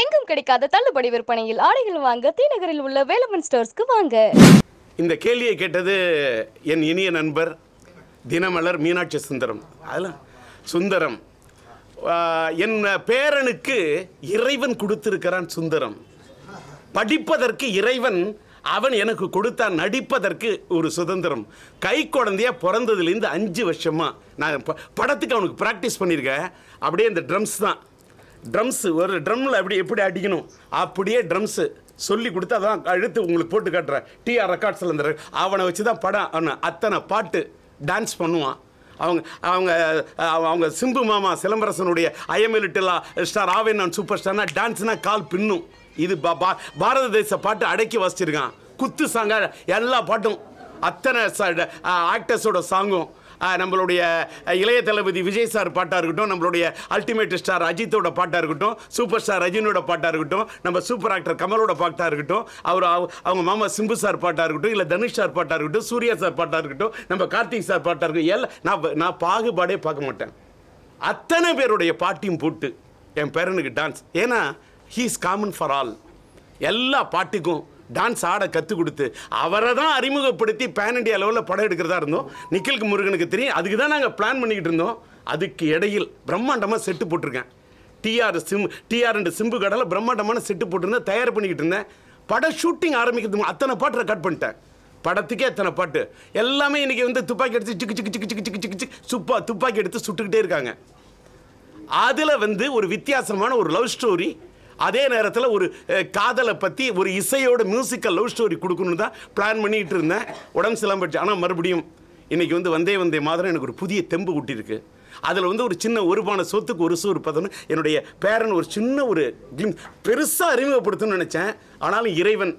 எங்கும் கிடைக்காத தள்ளுபடி விற்பனையில் ஆடைகள் வாங்க தீநகரில் உள்ள வேலமன் ஸ்டோர்ஸ்க்கு வாங்க இந்த கேள்வியை கேட்டது என் இனிய நண்பர் தினமலர் மீனாட்சி சுந்தரம் அதெல்லாம் சுந்தரம் என் பேரனுக்கு இறைவன் கொடுத்திருக்கிறான் சுந்தரம் படிப்பதற்கு இறைவன் அவன் எனக்கு கொடுத்தான் நடிப்பதற்கு ஒரு சுதந்திரம் கை குழந்தையாக பிறந்ததுலேருந்து அஞ்சு வருஷமாக நான் படத்துக்கு அவனுக்கு ப்ராக்டிஸ் பண்ணியிருக்கேன் அப்படியே இந்த ட்ரம்ஸ் தான் ட்ரம்ஸு ஒரு ட்ரம்மில் அப்படி எப்படி அடிக்கணும் அப்படியே ட்ரம்ஸு சொல்லி கொடுத்து அதான் அழுத்து உங்களுக்கு போட்டு காட்டுறேன் டிஆர் ரெக்கார்ட்ஸில் இருந்த அவனை வச்சு தான் படம் அவனை அத்தனை பாட்டு டான்ஸ் பண்ணுவான் அவங்க அவங்க அவங்க சிம்பு மாமா சிலம்பரசனுடைய ஐஎம்எல்டிலா ஸ்டார் uh, ஆவேன் நான் சூப்பர் ஸ்டார்னா டான்ஸ்னால் கால் பின்னும் இது பா பா பாரத தேச பாட்டு அடக்கி வாசிச்சிருக்கான் குத்து சாங்காக எல்லா பாட்டும் அத்தனை ஆக்டர்ஸோட சாங்கும் நம்மளுடைய இளைய தளபதி விஜய் சார் பாட்டாக இருக்கட்டும் நம்மளுடைய அல்டிமேட் ஸ்டார் அஜித்தோட பாட்டாக இருக்கட்டும் சூப்பர் ஸ்டார் ரஜினியோட பாட்டாக இருக்கட்டும் நம்ம சூப்பர் ஆக்டர் கமலோட பாட்டாக இருக்கட்டும் அவர் அவங்க மாமா சிம்பு சார் பாட்டாக இருக்கட்டும் இல்லை தனுஷ் சார் பாட்டாக இருக்கட்டும் சூர்யா சார் பாட்டாக இருக்கட்டும் நம்ம கார்த்திக் சார் பாட்டாக இருக்கட்டும் எல்லாம் நான் நான் பாகுபாடே பார்க்க மாட்டேன் அத்தனை பேருடைய பாட்டியும் போட்டு என் பேரனுக்கு டான்ஸ் ஏன்னா he is common for all எல்லா பாட்டுக்கும் டான்ஸ் ஆட கற்றுக் கொடுத்து அவரை தான் அறிமுகப்படுத்தி பேன் இண்டியா லெவலில் படம் எடுக்கிறதா இருந்தோம் நிக்கலுக்கு முருகனுக்கு தெரியும் அதுக்கு தான் நாங்கள் பிளான் பண்ணிக்கிட்டு இருந்தோம் அதுக்கு இடையில் பிரம்மாண்டமாக செட்டு போட்டிருக்கேன் டிஆர் சிம் டிஆர் அண்டு சிம்பு கடலை பிரம்மாண்டமான செட்டு போட்டிருந்தேன் தயார் பண்ணிக்கிட்டு இருந்தேன் படம் ஷூட்டிங் ஆரம்பிக்கிறதுக்கு அத்தனை பாட்டை கட் பண்ணிட்டேன் படத்துக்கே அத்தனை பாட்டு எல்லாமே இன்றைக்கி வந்து துப்பாக்கி எடுத்து சிக்கு சிக்கு சிக்கு சிக்கு சிக்கு சிக்கு சிக்கு சுப்பா துப்பாக்கி எடுத்து சுட்டுக்கிட்டே இருக்காங்க அதில் வந்து ஒரு வித்தியாசமான ஒரு லவ் ஸ்டோரி அதே நேரத்தில் ஒரு காதலை பற்றி ஒரு இசையோட மியூசிக்கல் லவ் ஸ்டோரி கொடுக்கணும்னு தான் பிளான் பண்ணிகிட்டு இருந்தேன் உடம்பு சிலம்பட்டு ஆனால் மறுபடியும் இன்றைக்கி வந்து வந்தே வந்தே மாதிரி எனக்கு ஒரு புதிய தெம்பு கூட்டியிருக்கு அதில் வந்து ஒரு சின்ன ஒருபான சொத்துக்கு ஒரு சூறு பதம்னு என்னுடைய பேரன் ஒரு சின்ன ஒரு பெருசாக அறிமுகப்படுத்தணும்னு நினச்சேன் ஆனாலும் இறைவன்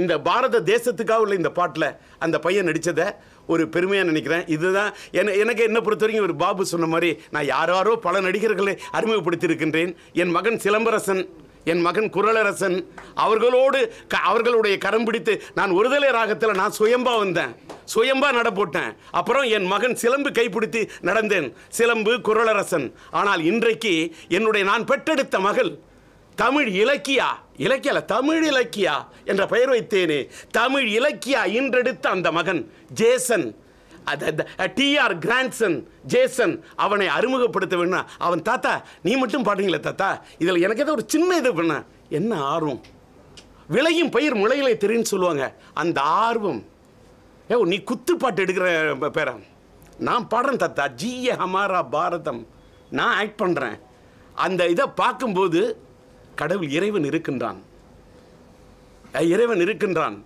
இந்த பாரத தேசத்துக்காக உள்ள இந்த பாட்டில் அந்த பையன் நடித்ததை ஒரு பெருமையாக நினைக்கிறேன் இதுதான் என எனக்கு என்ன பொறுத்த வரைக்கும் ஒரு பாபு சொன்ன மாதிரி நான் யாரோ பல நடிகர்களை அறிமுகப்படுத்தியிருக்கின்றேன் என் மகன் சிலம்பரசன் என் மகன் குரலரசன் அவர்களோடு க அவர்களுடைய கரம் பிடித்து நான் ஒருதலை ராகத்தில் நான் சுயம்பா வந்தேன் சுயம்பா நட போட்டேன் அப்புறம் என் மகன் சிலம்பு கைப்பிடித்து நடந்தேன் சிலம்பு குரலரசன் ஆனால் இன்றைக்கு என்னுடைய நான் பெற்றெடுத்த மகள் தமிழ் இலக்கியா இலக்கியல தமிழ் இலக்கியா என்ற பெயர் வைத்தேனே தமிழ் இலக்கியா இன்றெடுத்த அந்த மகன் ஜேசன் டிஆர் கிராண்ட்சன் ஜேசன் அவனை அறிமுகப்படுத்த வேணும் அவன் தாத்தா நீ மட்டும் பாடுறீங்களே தாத்தா இதில் எனக்கு ஏதோ ஒரு சின்ன இது பண்ண என்ன ஆர்வம் விளையும் பயிர் முளையிலே தெரியுன்னு சொல்லுவாங்க அந்த ஆர்வம் ஏ நீ குத்து பாட்டு எடுக்கிற பேர நான் பாடுறேன் தாத்தா ஜிய ஹமாரா பாரதம் நான் ஆக்ட் பண்ணுறேன் அந்த இதை பார்க்கும்போது கடவுள் இறைவன் இருக்கின்றான் இறைவன் இருக்கின்றான்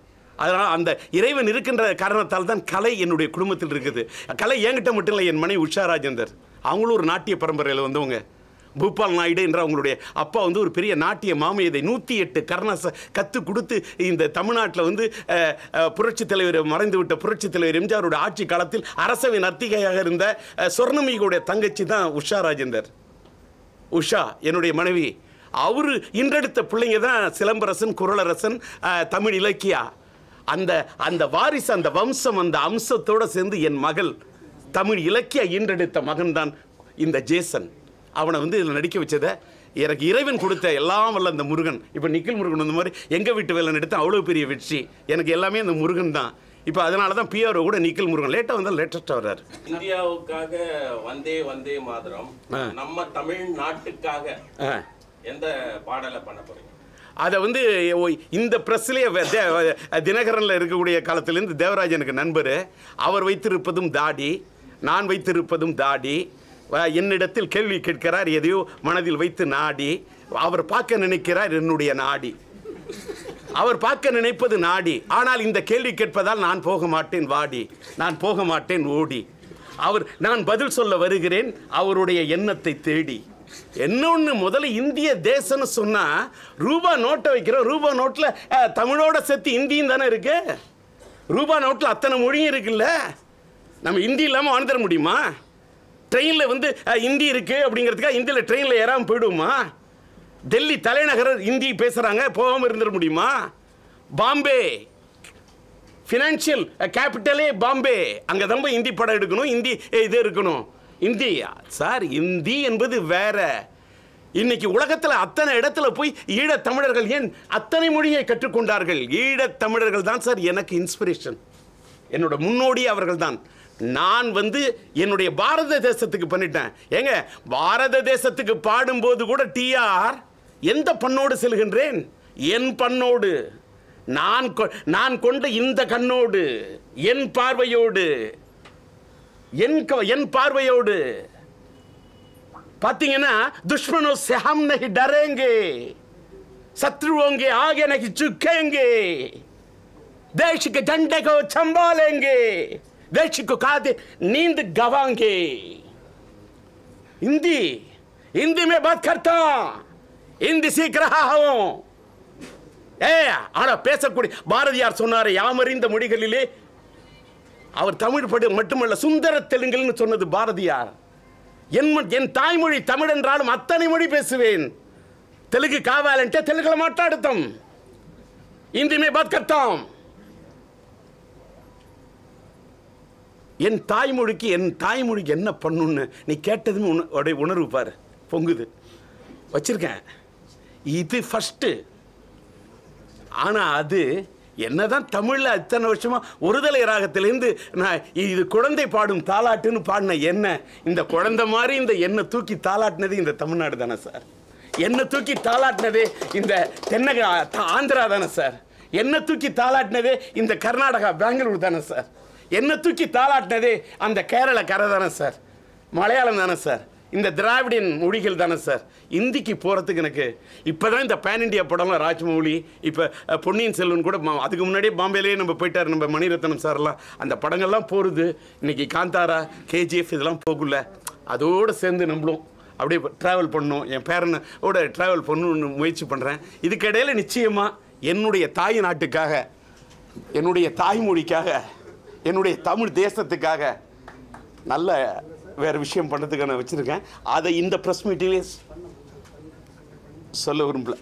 அதனால் அந்த இறைவன் இருக்கின்ற காரணத்தால் தான் கலை என்னுடைய குடும்பத்தில் இருக்குது கலை என்கிட்ட மட்டும் இல்லை என் மனைவி உஷா ராஜேந்தர் அவங்களும் ஒரு நாட்டிய பரம்பரையில் வந்தவங்க பூபால் நாயுடு என்ற அவங்களுடைய அப்பா வந்து ஒரு பெரிய நாட்டிய மாமியதை நூற்றி எட்டு கர்ணாச கற்றுக் கொடுத்து இந்த தமிழ்நாட்டில் வந்து புரட்சித் தலைவர் மறைந்துவிட்ட புரட்சித் தலைவர் எம்ஜிஆருடைய ஆட்சி காலத்தில் அரசவை நர்த்திகையாக இருந்த சொர்ணமிகுடைய தங்கச்சி தான் உஷா ராஜேந்தர் உஷா என்னுடைய மனைவி அவர் இன்றெடுத்த பிள்ளைங்க தான் சிலம்பரசன் குரலரசன் தமிழ் இலக்கியா அந்த அந்த வாரிசு அந்த வம்சம் அந்த அம்சத்தோடு சேர்ந்து என் மகள் தமிழ் இலக்கிய ஈன்றெடுத்த மகன்தான் இந்த ஜேசன் அவனை வந்து இதில் நடிக்க வச்சதை எனக்கு இறைவன் கொடுத்த எல்லாம் வல்ல அந்த முருகன் இப்போ நிக்கில் முருகன் இந்த மாதிரி எங்கள் வீட்டு வேலை எடுத்தேன் அவ்வளோ பெரிய வெற்றி எனக்கு எல்லாமே அந்த முருகன் தான் இப்போ அதனால தான் பிஆர் கூட நிக்கில் முருகன் லேட்டாக வந்தால் லேட்டஸ்ட்டாக வர்றாரு இந்தியாவுக்காக வந்தே வந்தே மாதிரம் நம்ம தமிழ்நாட்டுக்காக எந்த பாடலை பண்ண போகிறீங்க அதை வந்து இந்த ப்ரெஸ்லேயே தினகரனில் இருக்கக்கூடிய காலத்திலேருந்து தேவராஜனுக்கு நண்பர் அவர் வைத்திருப்பதும் தாடி நான் வைத்திருப்பதும் தாடி என்னிடத்தில் கேள்வி கேட்கிறார் எதையோ மனதில் வைத்து நாடி அவர் பார்க்க நினைக்கிறார் என்னுடைய நாடி அவர் பார்க்க நினைப்பது நாடி ஆனால் இந்த கேள்வி கேட்பதால் நான் போக மாட்டேன் வாடி நான் போக மாட்டேன் ஓடி அவர் நான் பதில் சொல்ல வருகிறேன் அவருடைய எண்ணத்தை தேடி ஒன்று முதல்ல இந்திய தேசம்னு சொன்னால் ரூபா நோட்டை வைக்கிறோம் ரூபா நோட்டில் தமிழோட சேர்த்து இந்தியும் தானே இருக்கு ரூபா நோட்டில் அத்தனை மொழியும் இருக்குல்ல நம்ம இந்தி இல்லாமல் வாழ்ந்துட முடியுமா ட்ரெயினில் வந்து இந்தி இருக்குது அப்படிங்கிறதுக்காக இந்தியில் ட்ரெயினில் ஏறாமல் போயிடுவோமா டெல்லி தலைநகர் இந்தி பேசுகிறாங்க போகாமல் இருந்துட முடியுமா பாம்பே ஃபினான்ஷியல் கேபிட்டலே பாம்பே அங்கே தான் போய் இந்தி படம் எடுக்கணும் இந்தி இது இருக்கணும் இந்தியா சார் இந்தி என்பது வேற இன்னைக்கு உலகத்தில் அத்தனை இடத்துல போய் ஈழத் தமிழர்கள் ஏன் அத்தனை மொழியை கற்றுக்கொண்டார்கள் ஈழத் தமிழர்கள் தான் சார் எனக்கு இன்ஸ்பிரேஷன் என்னோட முன்னோடி அவர்கள் தான் நான் வந்து என்னுடைய பாரத தேசத்துக்கு பண்ணிட்டேன் ஏங்க பாரத தேசத்துக்கு பாடும்போது கூட டிஆர் எந்த பண்ணோடு செல்கின்றேன் என் பண்ணோடு நான் நான் கொண்ட இந்த கண்ணோடு என் பார்வையோடு என் என் பார்வையோடு பார்த்தீங்கன்னா துஷ்மனோ செஹம் நகி டரேங்கே சத்ருவோங்கே ஆகிய நகி சுக்கேங்கே தேஷிக்கு ஜண்டகோ சம்பாலேங்கே தேஷிக்கு காது நீந்து கவாங்கே இந்தி இந்தி மே பாத் கர்த்தா இந்தி சீக்கிரம் ஏ ஆனா பேசக்கூடிய பாரதியார் சொன்னார் யாமறிந்த மொழிகளிலே அவர் தமிழ் படி மட்டுமல்ல சுந்தர தெலுங்குன்னு சொன்னது பாரதியார் என் என் தாய்மொழி தமிழ் என்றாலும் அத்தனை மொழி பேசுவேன் தெலுங்கு காவலன்ட்டே தெலுங்குல மாட்டாடுத்தம் இந்தியுமே பாத் என் தாய்மொழிக்கு என் தாய்மொழிக்கு என்ன பண்ணுன்னு நீ கேட்டதும் உடைய உணர்வு பாரு பொங்குது வச்சிருக்கேன் இது ஃபஸ்ட்டு ஆனால் அது என்னதான் தமிழில் அத்தனை வருஷமாக ஒருதலை ராகத்திலேருந்து நான் இது குழந்தை பாடும் தாலாட்டுன்னு பாடின என்ன இந்த குழந்தை மாதிரி இந்த எண்ணெய் தூக்கி தாலாட்டினது இந்த தமிழ்நாடு தானே சார் என்னை தூக்கி தாளாட்டினது இந்த தென்னக ஆந்திரா தானே சார் என்னை தூக்கி தாளாட்டினதே இந்த கர்நாடகா பெங்களூர் தானே சார் என்னை தூக்கி தாளாட்டினதே அந்த கேரள கரை தானே சார் மலையாளம் தானே சார் இந்த திராவிடின் மொழிகள் தானே சார் இந்திக்கு போகிறதுக்கு எனக்கு இப்போ தான் இந்த பேன் இண்டியா படம்லாம் ராஜ்மௌலி இப்போ பொன்னியின் செல்வன் கூட அதுக்கு முன்னாடியே பாம்பேலேயே நம்ம போயிட்டார் நம்ம மணிரத்னம் சார்லாம் அந்த படங்கள்லாம் போகிறது இன்றைக்கி காந்தாரா கேஜிஎஃப் இதெல்லாம் போகல அதோடு சேர்ந்து நம்மளும் அப்படியே ட்ராவல் பண்ணணும் என் பேரனோட ட்ராவல் பண்ணணும்னு முயற்சி பண்ணுறேன் இதுக்கிடையில் நிச்சயமாக என்னுடைய தாய் நாட்டுக்காக என்னுடைய தாய்மொழிக்காக என்னுடைய தமிழ் தேசத்துக்காக நல்ல வேறு விஷயம் பண்ணுறதுக்கு நான் வச்சுருக்கேன் அதை இந்த ப்ரெஸ் மீட்டிங்லேயே சொல்ல விரும்பல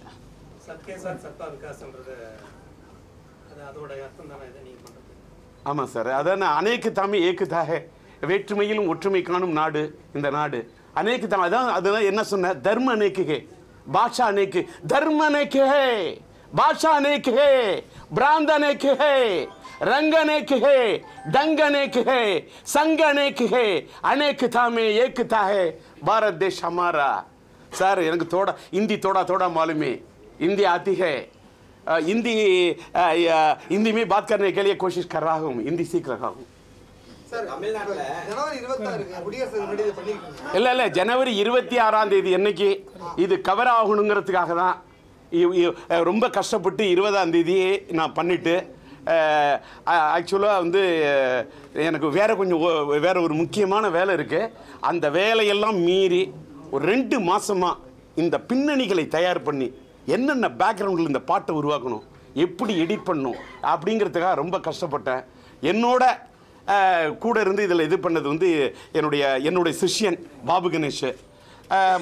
ஆமாம் சார் அதான் அநேக்கு தாமே ஏக்குதாக வேற்றுமையிலும் ஒற்றுமை காணும் நாடு இந்த நாடு அநேக்கு தாமி அதான் அதுதான் என்ன சொன்ன தர்ம அநேக்குகே பாஷா அநேக்கு தர்ம அநேக்குகே बादशाह एक है ब्रांदन एक है रंगन एक है डंगन एक है संगन एक है अनेकता में एकता है भारत देश हमारा சார் எனக்கு தோட இந்தி தோடா தோடா மாலுமே हिंदी आती है आ, हिंदी आ, हिंदी में बात करने के लिए कोशिश कर रहा हूँ हिंदी सीख रहा हूँ இல்லை இல்லை ஜனவரி இருபத்தி ஆறாம் தேதி என்னைக்கு இது கவர் ஆகணுங்கிறதுக்காக தான் ரொம்ப கஷ்டப்பட்டு இருபதாம் தேதியே நான் பண்ணிவிட்டு ஆக்சுவலாக வந்து எனக்கு வேறு கொஞ்சம் வேறு ஒரு முக்கியமான வேலை இருக்குது அந்த வேலையெல்லாம் மீறி ஒரு ரெண்டு மாதமாக இந்த பின்னணிகளை தயார் பண்ணி என்னென்ன பேக்ரவுண்டில் இந்த பாட்டை உருவாக்கணும் எப்படி எடிட் பண்ணும் அப்படிங்கிறதுக்காக ரொம்ப கஷ்டப்பட்டேன் என்னோட கூட இருந்து இதில் இது பண்ணது வந்து என்னுடைய என்னுடைய சிஷ்யன் பாபு கணேஷ்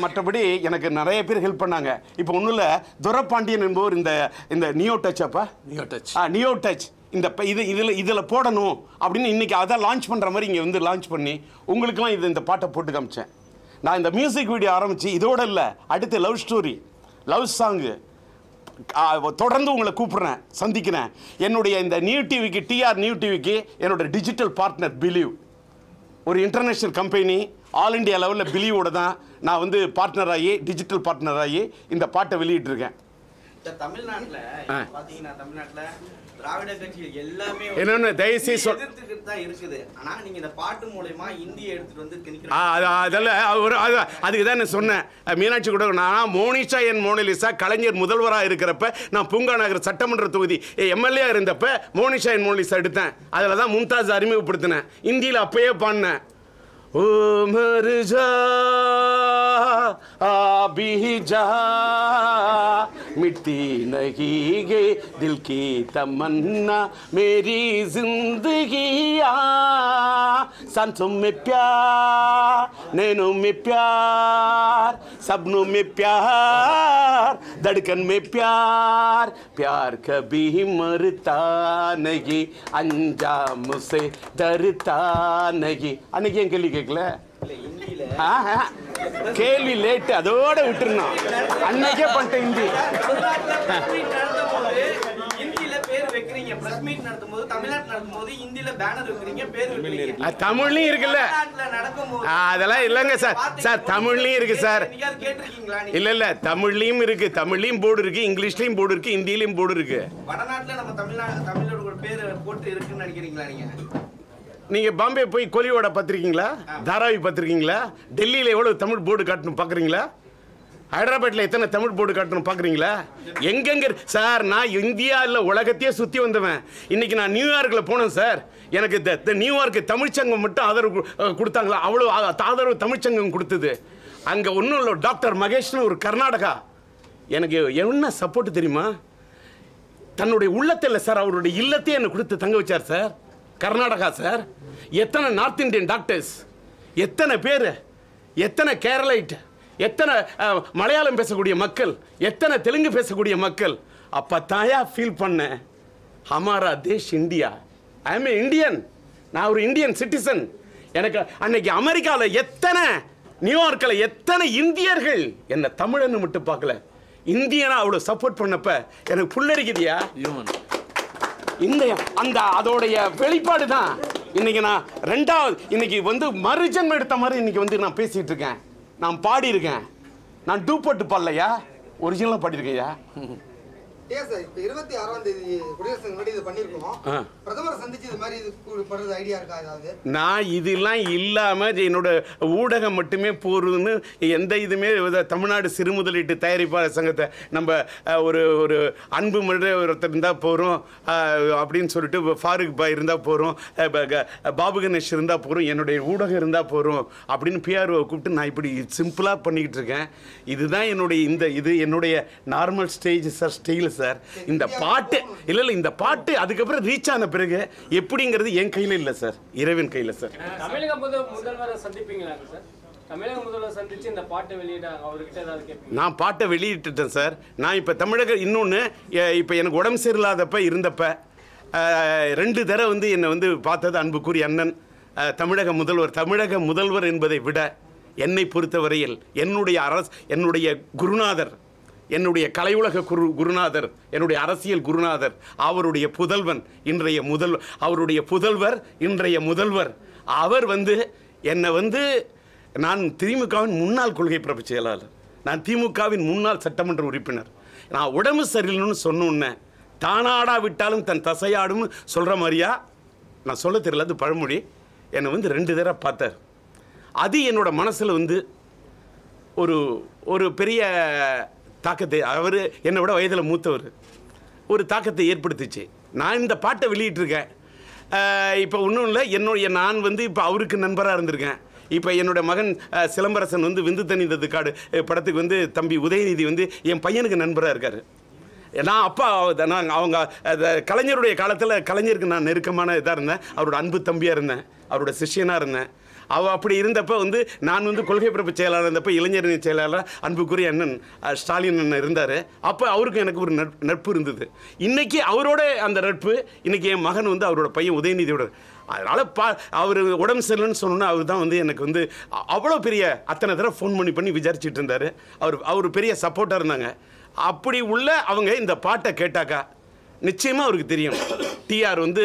மற்றபடி எனக்கு நிறைய பேர் ஹெல்ப் பண்ணாங்க இப்போ ஒன்றும் இல்லை துரப்பாண்டியன் என்பவர் இந்த இந்த நியோ டச் அப்பா நியோ டச் ஆ நியோ டச் இந்த இது இதில் இதில் போடணும் அப்படின்னு இன்னைக்கு அதான் லான்ச் பண்ணுற மாதிரி இங்கே வந்து லான்ச் பண்ணி உங்களுக்கெல்லாம் இது இந்த பாட்டை போட்டு காமிச்சேன் நான் இந்த மியூசிக் வீடியோ ஆரம்பித்து இதோட இல்லை அடுத்து லவ் ஸ்டோரி லவ் சாங்கு தொடர்ந்து உங்களை கூப்பிட்றேன் சந்திக்கிறேன் என்னுடைய இந்த நியூ டிவிக்கு டிஆர் நியூ டிவிக்கு என்னோட டிஜிட்டல் பார்ட்னர் பிலீவ் ஒரு இன்டர்நேஷ்னல் கம்பெனி ஆல் இண்டியா லெவலில் பிலியோட தான் நான் வந்து பார்ட்னர் ஆகி டிஜிட்டல் பார்ட்னர் ஆகி இந்த பாட்டை வெளியிட்டிருக்கேன் என்னன்னு தயவுசெய்து அதெல்லாம் அதுக்கு தான் நான் சொன்னேன் மீனாட்சி கூட நான் மோனிஷா என் மோனலிசா கலைஞர் முதல்வராக இருக்கிறப்ப நான் பூங்கா நகர் சட்டமன்ற தொகுதி எம்எல்ஏ இருந்தப்ப மோனிஷா என் மோனலிசா எடுத்தேன் அதில் தான் மும்தாஸ் அறிமுகப்படுத்தினேன் இந்தியில் அப்பயே பாடினேன் मर जा आ भी जा मिटती नहीं गे दिल की तमन्ना मेरी जिंदगी आ संतों में प्यार नैनो में प्यार सपनों में प्यार धड़कन में प्यार प्यार कभी मरता नहीं अंजाम से डरता नहीं அன்னைக்கு ஏன் கேள்வி கேட்கல கேள்வி லேட்டு அதோட விட்டுருந்தோம் அன்னைக்கே பண்ணிட்டேன் ஹிந்தி வைக்கிறீங்க பிரஸ் மீட் பேனர் வைக்கிறீங்க பேர் வைக்கிறீங்க தமிழ்லயும் இருக்குல்ல அதெல்லாம் இல்லைங்க சார் சார் தமிழ்லயும் இருக்கு சார் இல்ல இல்ல தமிழ்லயும் இருக்கு தமிழ்லயும் போர்டு இருக்கு இங்கிலீஷ்லயும் போர்டு இருக்கு ஹிந்திலயும் போர்டு இருக்கு வடநாட்டுல நம்ம தமிழ்நாடு தமிழோட பேர் போட்டு இருக்குன்னு நினைக்கிறீங்களா நீங்க நீங்கள் பாம்பே போய் கொலியோட பார்த்துருக்கீங்களா தாராவி பார்த்துருக்கீங்களா டெல்லியில் எவ்வளோ தமிழ் போர்டு காட்டணும் பார்க்குறீங்களா ஹைதராபாத்தில் எத்தனை தமிழ் போர்டு காட்டணும் பார்க்குறீங்களா எங்கெங்க சார் நான் இந்தியாவில் உலகத்தையே சுற்றி வந்துவேன் இன்னைக்கு நான் நியூயார்க்கில் போனேன் சார் எனக்கு த நியூயார்க்கு தமிழ்ச்சங்கம் மட்டும் ஆதரவு கொடுத்தாங்களா அவ்வளோ ஆதரவு தமிழ்ச்சங்கம் கொடுத்தது அங்கே ஒன்றும் இல்லை டாக்டர் மகேஷ்னு ஒரு கர்நாடகா எனக்கு என்ன சப்போர்ட் தெரியுமா தன்னுடைய உள்ளத்தில் சார் அவருடைய இல்லத்தையே எனக்கு கொடுத்து தங்க வச்சார் சார் கர்நாடகா சார் எத்தனை நார்த் இந்தியன் டாக்டர்ஸ் எத்தனை பேர் எத்தனை கேரளைட்டு எத்தனை மலையாளம் பேசக்கூடிய மக்கள் எத்தனை தெலுங்கு பேசக்கூடிய மக்கள் அப்போ தாயா ஃபீல் பண்ணேன் ஹமாரா தேஷ் இந்தியா ஐ எம் இந்தியன் நான் ஒரு இந்தியன் சிட்டிசன் எனக்கு அன்னைக்கு அமெரிக்காவில் எத்தனை நியூயார்க்கில் எத்தனை இந்தியர்கள் என்னை தமிழன்னு மட்டும் பார்க்கல இந்தியனா அவ்வளோ சப்போர்ட் பண்ணப்ப எனக்கு புல்லடிக்குதியா இந்த அந்த அதோடைய வெளிப்பாடு தான் இன்னைக்கு நான் ரெண்டாவது இன்னைக்கு வந்து மறுஜன்மம் எடுத்த மாதிரி இன்னைக்கு வந்து நான் பேசிட்டு இருக்கேன் நான் பாடியிருக்கேன் நான் டூ போட்டு பாடலையா ஒரிஜினலாக பாடியிருக்கேயா நான் இதெல்லாம் இல்லாமல் என்னோட ஊடகம் மட்டுமே போகிறதுன்னு எந்த இதுவுமே தமிழ்நாடு சிறு முதலீட்டு தயாரிப்பாளர் சங்கத்தை நம்ம ஒரு ஒரு அன்பு முறை ஒருத்தர் இருந்தால் போகிறோம் அப்படின்னு சொல்லிட்டு ஃபாரூக் பாய் இருந்தால் போகிறோம் பாபு கணேஷ் இருந்தால் போகிறோம் என்னுடைய ஊடகம் இருந்தால் போகிறோம் அப்படின்னு பிஆர்ஓ கூப்பிட்டு நான் இப்படி சிம்பிளாக பண்ணிக்கிட்டு இருக்கேன் இதுதான் என்னுடைய இந்த இது என்னுடைய normal stage sir style sir இந்த பாட்டு இல்லை இல்லை இந்த பாட்டு அதுக்கப்புறம் ரீச் ஆன பிறகு எப்படிங்கிறது என் கையில் இல்லை சார் இறைவன் கையில் சார் தமிழக முதல்வரை சந்திப்பீங்களா சார் நான் பாட்டை வெளியிட்டுட்டேன் சார் நான் இப்போ தமிழக இன்னொன்று இப்போ எனக்கு உடம்பு சரியில்லாதப்ப இருந்தப்ப ரெண்டு தடவை வந்து என்னை வந்து பார்த்தது அன்புக்குரிய அண்ணன் தமிழக முதல்வர் தமிழக முதல்வர் என்பதை விட என்னை பொறுத்தவரையில் என்னுடைய அரசு என்னுடைய குருநாதர் என்னுடைய கலை உலக குரு குருநாதர் என்னுடைய அரசியல் குருநாதர் அவருடைய புதல்வன் இன்றைய முதல் அவருடைய புதல்வர் இன்றைய முதல்வர் அவர் வந்து என்னை வந்து நான் திமுகவின் முன்னாள் கொள்கை பிறப்பு செயலாளர் நான் திமுகவின் முன்னாள் சட்டமன்ற உறுப்பினர் நான் உடம்பு சரியில்லைன்னு சொன்னோன்னே தானாடா விட்டாலும் தன் தசையாடும்னு சொல்கிற மாதிரியா நான் சொல்ல தெரியல அது பழமொழி என்னை வந்து ரெண்டு தடவை பார்த்தார் அது என்னோடய மனசில் வந்து ஒரு ஒரு பெரிய தாக்கத்தை அவர் என்னை விட வயதில் மூத்தவர் ஒரு தாக்கத்தை ஏற்படுத்திச்சு நான் இந்த பாட்டை வெளியிட்டிருக்கேன் இப்போ ஒன்றும் இல்லை என்னுடைய நான் வந்து இப்போ அவருக்கு நண்பராக இருந்திருக்கேன் இப்போ என்னோடய மகன் சிலம்பரசன் வந்து விந்து தணிந்தது காடு படத்துக்கு வந்து தம்பி உதயநிதி வந்து என் பையனுக்கு நண்பராக இருக்கார் நான் அப்பா நான் அவங்க கலைஞருடைய காலத்தில் கலைஞருக்கு நான் நெருக்கமான இதாக இருந்தேன் அவரோட அன்பு தம்பியாக இருந்தேன் அவரோட சிஷியனாக இருந்தேன் அவள் அப்படி இருந்தப்போ வந்து நான் வந்து கொள்கை பிறப்பு செயலாளர் இருந்தப்போ இளைஞரணி செயலாளர் அன்புக்குரிய அண்ணன் ஸ்டாலின் அண்ணன் இருந்தார் அப்போ அவருக்கும் எனக்கு ஒரு நட்பு இருந்தது இன்றைக்கி அவரோட அந்த நட்பு இன்றைக்கி என் மகன் வந்து அவரோட பையன் உதயநிதியோட அதனால் பா அவர் உடம்பு சரியில்லைன்னு சொன்னோன்னா அவர் தான் வந்து எனக்கு வந்து அவ்வளோ பெரிய அத்தனை தடவை ஃபோன் பண்ணி பண்ணி விசாரிச்சுட்டு இருந்தார் அவர் அவர் பெரிய சப்போர்ட்டாக இருந்தாங்க அப்படி உள்ள அவங்க இந்த பாட்டை கேட்டாக்கா நிச்சயமாக அவருக்கு தெரியும் டிஆர் வந்து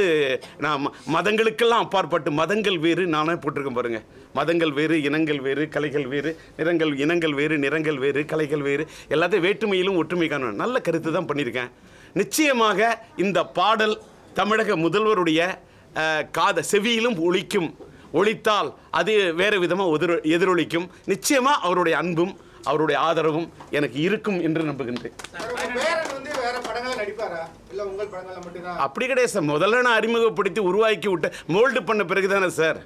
நான் மதங்களுக்கெல்லாம் அப்பாற்பட்டு மதங்கள் வேறு நானே போட்டிருக்கேன் பாருங்கள் மதங்கள் வேறு இனங்கள் வேறு கலைகள் வேறு நிறங்கள் இனங்கள் வேறு நிறங்கள் வேறு கலைகள் வேறு எல்லாத்தையும் வேற்றுமையிலும் ஒற்றுமை காணும் நல்ல கருத்து தான் பண்ணியிருக்கேன் நிச்சயமாக இந்த பாடல் தமிழக முதல்வருடைய காத செவியிலும் ஒழிக்கும் ஒழித்தால் அது வேறு விதமாக எதிரொ எதிரொலிக்கும் நிச்சயமாக அவருடைய அன்பும் அவருடைய ஆதரவும் எனக்கு இருக்கும் என்று நம்புகின்றேன் அப்படி கிடையாது சார் முதல்ல நான் அறிமுகப்படுத்தி உருவாக்கி விட்ட மோல்டு பண்ண பிறகு தானே சார்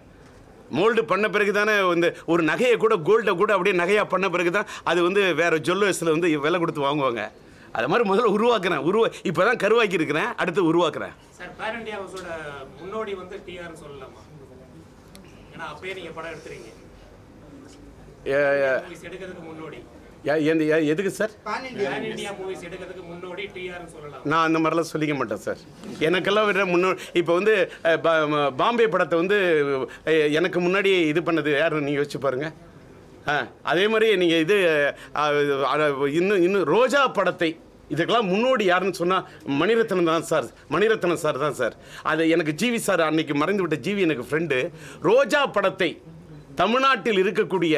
மோல்டு பண்ண பிறகு தானே வந்து ஒரு நகையை கூட கோல்டை கூட அப்படியே நகையாக பண்ண பிறகு தான் அது வந்து வேறு ஜுவல்லர்ஸில் வந்து விலை கொடுத்து வாங்குவாங்க அது மாதிரி முதல்ல உருவாக்குறேன் உருவா இப்போ தான் கருவாக்கி இருக்கிறேன் அடுத்து உருவாக்குறேன் சார் பேர் ஹவுஸோட முன்னோடி வந்து டிஆர் சொல்லலாமா ஏன்னா அப்பயே நீங்கள் படம் எடுத்துறீங்க முன்னோடி எதுக்கு சார் நான் அந்த மாதிரிலாம் சொல்லிக்க மாட்டேன் சார் எனக்கெல்லாம் விட முன்னோ இப்போ வந்து பாம்பே படத்தை வந்து எனக்கு முன்னாடி இது பண்ணது யார் நீங்கள் யோசிச்சு பாருங்க அதே மாதிரி நீங்கள் இது இன்னும் இன்னும் ரோஜா படத்தை இதுக்கெல்லாம் முன்னோடி யாருன்னு சொன்னால் மணிரத்னம் தான் சார் மணிரத்னம் சார் தான் சார் அது எனக்கு ஜிவி சார் அன்னைக்கு மறைந்து விட்ட ஜிவி எனக்கு ஃப்ரெண்டு ரோஜா படத்தை தமிழ்நாட்டில் இருக்கக்கூடிய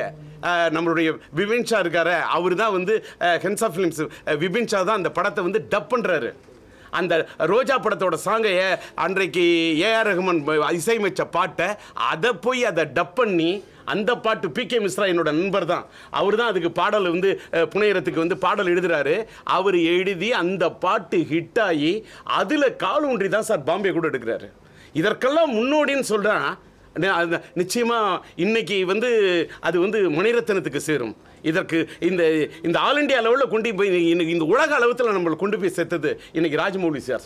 நம்மளுடைய விபின் ஷா இருக்கார் அவர் தான் வந்து hens of films Vipin Shah தான் அந்த படத்தை வந்து டப் பண்ணுறாரு அந்த ரோஜா படத்தோட சாங்கை அன்றைக்கு ஏஆர் ரஹ்மான் இசையமைச்ச பாட்டை அதை போய் அதை டப் பண்ணி அந்த பாட்டு பி கே மிஸ்ரா என்னோட நண்பர் தான் அவர் தான் அதுக்கு பாடல் வந்து புனையரத்துக்கு வந்து பாடல் எழுதுறாரு அவர் எழுதி அந்த பாட்டு ஹிட் ஆகி அதில் காலூன்றி தான் சார் பாம்பே கூட எடுக்கிறாரு இதற்கெல்லாம் முன்னோடின்னு சொல்கிறேன் நிச்சயமா இன்னைக்கு வந்து அது வந்து முனைரத்தனத்துக்கு சேரும் இதற்கு இந்த இந்த ஆல் இண்டியா லெவலில் கொண்டு போய் இந்த உலக அளவத்தில் நம்மளை கொண்டு போய் சேர்த்தது இன்னைக்கு ராஜமௌலி சார்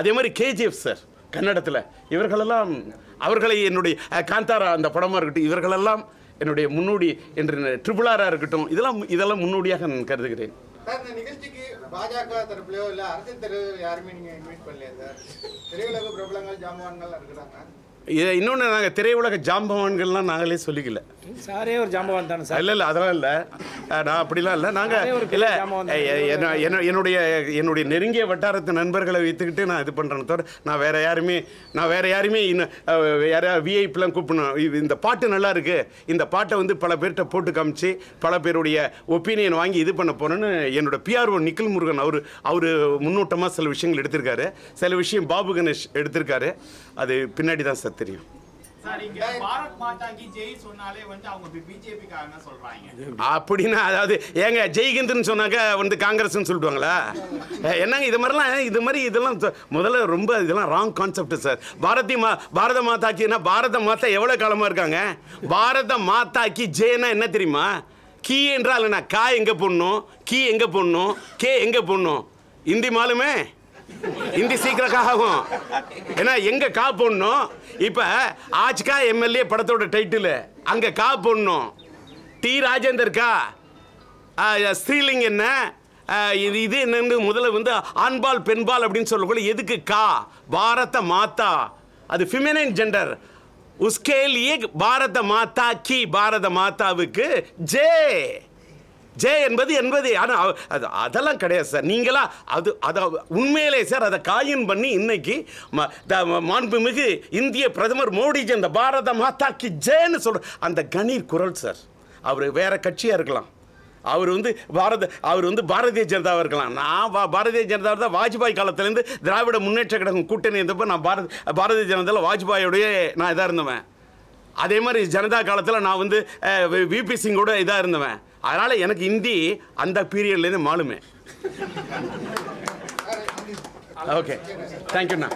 அதே மாதிரி கேஜிஎஃப் சார் கன்னடத்தில் இவர்களெல்லாம் அவர்களை என்னுடைய காந்தாரா அந்த படமாக இருக்கட்டும் இவர்களெல்லாம் என்னுடைய முன்னோடி என்று ட்ரிபிளாராக இருக்கட்டும் இதெல்லாம் இதெல்லாம் முன்னோடியாக நான் கருதுகிறேன் பாஜக தரப்புலயோ இல்ல அரசியல் தலைவர் யாருமே நீங்க இன்வைட் பண்ணல சார் திரையுலக பிரபலங்கள் ஜாமான்கள் இருக்கிறாங்க இன்னொன்று நாங்கள் திரையுலக ஜாம்பவான்கள்லாம் நாங்களே சொல்லிக்கல சாரே ஒரு ஜாம்பவான் தானே சார் இல்லை இல்லை அதெல்லாம் இல்லை நான் அப்படிலாம் இல்லை நாங்கள் இல்லை என்னுடைய என்னுடைய நெருங்கிய வட்டாரத்து நண்பர்களை வைத்துக்கிட்டு நான் இது பண்ணுறேன் தவிர நான் வேறு யாருமே நான் வேறு யாருமே இன்னும் யாரையா விஐபிலாம் கூப்பிடணும் இந்த பாட்டு நல்லா இருக்குது இந்த பாட்டை வந்து பல பேர்கிட்ட போட்டு காமிச்சு பல பேருடைய ஒப்பீனியன் வாங்கி இது பண்ண போகிறேன்னு என்னோட பிஆர்ஓ நிக்கில் முருகன் அவர் அவர் முன்னோட்டமாக சில விஷயங்கள் எடுத்திருக்காரு சில விஷயம் பாபு கணேஷ் எடுத்திருக்காரு அது பின்னாடி தான் சார் எனக்கு தெரியும் அப்படின்னா அதாவது ஏங்க ஜெய்ஹிந்த்னு சொன்னாக்க வந்து காங்கிரஸ்னு சொல்லிடுவாங்களா என்னங்க இது மாதிரிலாம் இது மாதிரி இதெல்லாம் முதல்ல ரொம்ப இதெல்லாம் ராங் கான்செப்ட் சார் பாரதி மா பாரத மாதாக்கினா பாரத மாதா எவ்வளோ காலமாக இருக்காங்க பாரத மாதாக்கி ஜெயனா என்ன தெரியுமா கீ என்றால் என்ன கா எங்கே போடணும் கீ எங்கே போடணும் கே எங்கே போடணும் இந்தி மாலுமே இந்தி சீக்கிரம் காகும் ஏன்னா எங்கே கா போடணும் இப்போ ஆஜ்கா எம்எல்ஏ படத்தோட டைட்டில் அங்கே கா போடணும் டி ராஜேந்தர் கா ஸ்ரீலிங் என்ன இது இது என்னன்னு முதல்ல வந்து ஆண்பால் பெண்பால் அப்படின்னு சொல்லக்குள்ள எதுக்கு கா பாரத மாத்தா அது ஃபிமினைன் ஜெண்டர் உஸ்கேலியே பாரத மாதா கி பாரத மாதாவுக்கு ஜே ஜே என்பது என்பது ஆனால் அது அதெல்லாம் கிடையாது சார் நீங்களா அது அதை உண்மையிலே சார் அதை காயின் பண்ணி இன்னைக்கு மாண்புமிகு இந்திய பிரதமர் மோடிஜி அந்த பாரத மாதா கி ஜேன்னு சொல்கிற அந்த கணீர் குரல் சார் அவர் வேறு கட்சியாக இருக்கலாம் அவர் வந்து பாரத அவர் வந்து பாரதிய ஜனதாவாக இருக்கலாம் நான் வா பாரதிய ஜனதா தான் வாஜ்பாய் காலத்துலேருந்து திராவிட முன்னேற்ற கழகம் கூட்டணி இருந்தப்போ நான் பாரத பாரதிய ஜனதாவில் வாஜ்பாயோடைய நான் இதாக இருந்தவன் அதே மாதிரி ஜனதா காலத்தில் நான் வந்து விபி சிங்கோட இதாக இருந்தவன் அதனால எனக்கு ஹிந்தி அந்த பீரியட்லேருந்து மாலுமே ஓகே தேங்க்யூண்ணா